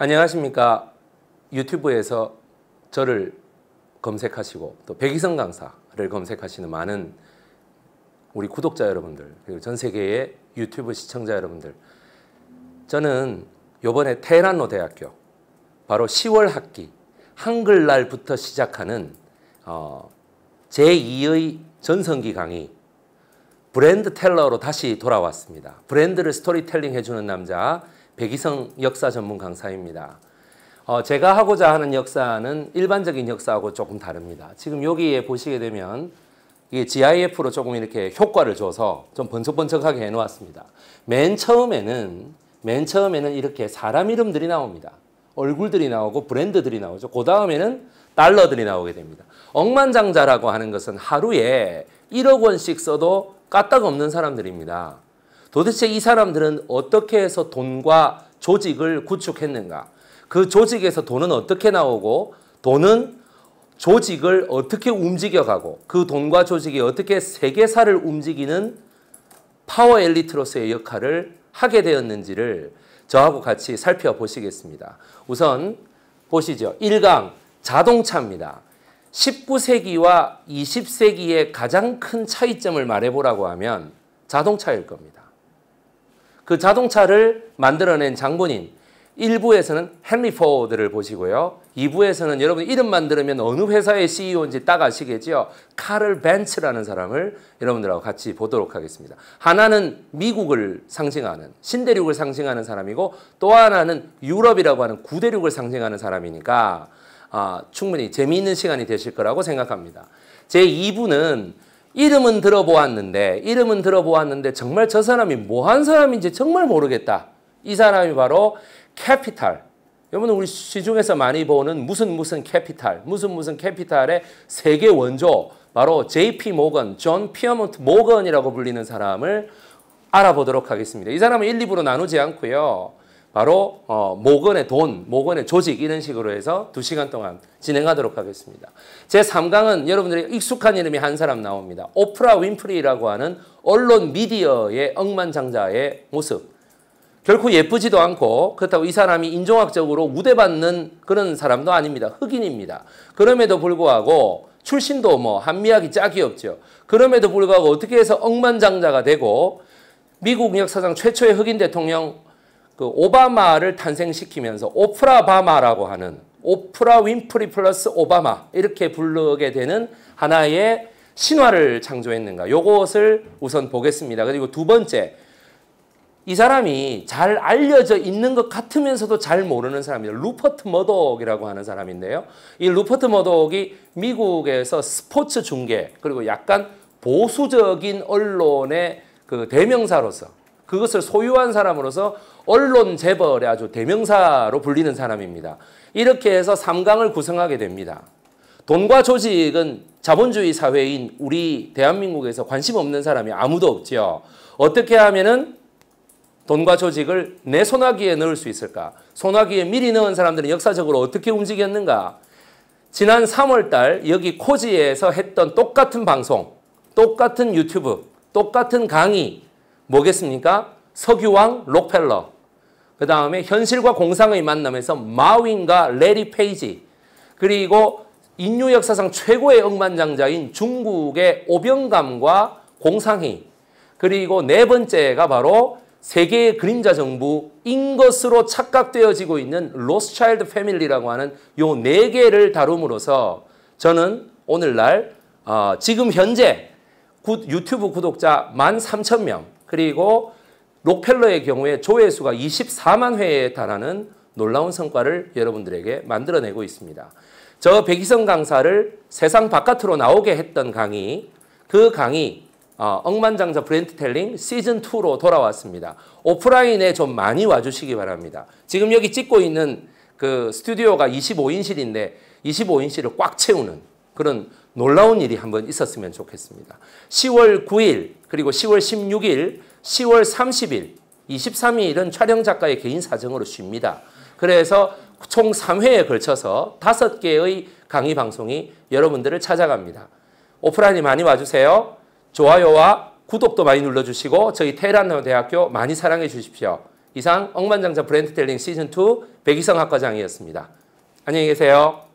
안녕하십니까. 유튜브에서 저를 검색하시고 또 백이성 강사를 검색하시는 많은 우리 구독자 여러분들 그리고 전 세계의 유튜브 시청자 여러분들 저는 요번에 테헤란노 대학교 바로 10월 학기 한글날부터 시작하는 어, 제2의 전성기 강의 브랜드 텔러로 다시 돌아왔습니다. 브랜드를 스토리텔링 해주는 남자 백이성 역사 전문 강사입니다. 어, 제가 하고자 하는 역사는 일반적인 역사하고 조금 다릅니다. 지금 여기에 보시게 되면 이게 GIF로 조금 이렇게 효과를 줘서 좀 번쩍번쩍하게 해놓았습니다. 맨 처음에는 맨 처음에는 이렇게 사람 이름들이 나옵니다. 얼굴들이 나오고 브랜드들이 나오죠. 그 다음에는 달러들이 나오게 됩니다. 억만장자라고 하는 것은 하루에 1억 원씩 써도 까딱 없는 사람들입니다. 도대체 이 사람들은 어떻게 해서 돈과 조직을 구축했는가? 그 조직에서 돈은 어떻게 나오고 돈은 조직을 어떻게 움직여가고 그 돈과 조직이 어떻게 세계사를 움직이는 파워 엘리트로서의 역할을 하게 되었는지를 저하고 같이 살펴보시겠습니다. 우선 보시죠. 1강 자동차입니다. 19세기와 20세기의 가장 큰 차이점을 말해보라고 하면 자동차일 겁니다. 그 자동차를 만들어낸 장본인 1부에서는 헨리 포드를 보시고요. 2부에서는 여러분 이름만 들으면 어느 회사의 CEO인지 딱아시겠죠 카를 벤츠라는 사람을 여러분들하고 같이 보도록 하겠습니다. 하나는 미국을 상징하는 신대륙을 상징하는 사람이고 또 하나는 유럽이라고 하는 구대륙을 상징하는 사람이니까 아, 충분히 재미있는 시간이 되실 거라고 생각합니다. 제 2부는 이름은 들어보았는데 이름은 들어보았는데 정말 저 사람이 뭐 한 사람인지 정말 모르겠다. 이 사람이 바로 캐피탈. 여러분 우리 시중에서 많이 보는 무슨 무슨 캐피탈, 무슨 무슨 캐피탈의 세계 원조 바로 JP 모건, 존 피어먼트 모건이라고 불리는 사람을 알아보도록 하겠습니다. 이 사람은 1, 2부로 나누지 않고요. 바로 어, 모건의 돈, 모건의 조직 이런 식으로 해서 2시간 동안 진행하도록 하겠습니다. 제 3강은 여러분들이 익숙한 이름이 한 사람 나옵니다. 오프라 윈프리라고 하는 언론 미디어의 억만장자의 모습. 결코 예쁘지도 않고 그렇다고 이 사람이 인종학적으로 우대받는 그런 사람도 아닙니다. 흑인입니다. 그럼에도 불구하고 출신도 뭐 한미학이 짝이 없죠. 그럼에도 불구하고 어떻게 해서 억만장자가 되고 미국 역사상 최초의 흑인 대통령 그 오바마를 탄생시키면서 오프라바마라고 하는 오프라 윈프리 플러스 오바마 이렇게 부르게 되는 하나의 신화를 창조했는가. 요것을 우선 보겠습니다. 그리고 두 번째 이 사람이 잘 알려져 있는 것 같으면서도 잘 모르는 사람이에요. 루퍼트 머독이라고 하는 사람인데요. 이 루퍼트 머독이 미국에서 스포츠 중계 그리고 약간 보수적인 언론의 그 대명사로서 그것을 소유한 사람으로서 언론 재벌의 아주 대명사로 불리는 사람입니다. 이렇게 해서 3강을 구성하게 됩니다. 돈과 조직은 자본주의 사회인 우리 대한민국에서 관심 없는 사람이 아무도 없지 어떻게 하면은 돈과 조직을 내 소나기에 넣을 수 있을까? 소나기에 미리 넣은 사람들은 역사적으로 어떻게 움직였는가? 지난 3월 달 여기 코지에서 했던 똑같은 방송, 똑같은 유튜브, 똑같은 강의, 뭐겠습니까? 석유왕 록펠러. 그 다음에 현실과 공상의 만남에서 마윈과 레리 페이지. 그리고 인류 역사상 최고의 억만장자인 중국의 오병감과 공상희. 그리고 네 번째가 바로 세계의 그림자 정부 인 것으로 착각되어지고 있는 로스차일드 패밀리라고 하는 요 네 개를 다룸으로써 저는 오늘날 어, 지금 현재 구, 유튜브 구독자 1 3 0명 그리고 록펠러의 경우에 조회수가 24만 회에 달하는 놀라운 성과를 여러분들에게 만들어내고 있습니다. 저 백희성 강사를 세상 바깥으로 나오게 했던 강의, 그 강의 어, 억만장자 브랜트텔링 시즌2로 돌아왔습니다. 오프라인에 좀 많이 와주시기 바랍니다. 지금 여기 찍고 있는 그 스튜디오가 25인실인데 25인실을 꽉 채우는 그런 놀라운 일이 한 번 있었으면 좋겠습니다. 10월 9일 그리고 10월 16일, 10월 30일, 23일은 촬영 작가의 개인 사정으로 쉽니다. 그래서 총 3회에 걸쳐서 5개의 강의 방송이 여러분들을 찾아갑니다. 오프라인이 많이 와주세요. 좋아요와 구독도 많이 눌러주시고 저희 테헤란 대학교 많이 사랑해 주십시오. 이상 억만장자 브랜드텔링 시즌2 백이성 학과장이었습니다. 안녕히 계세요.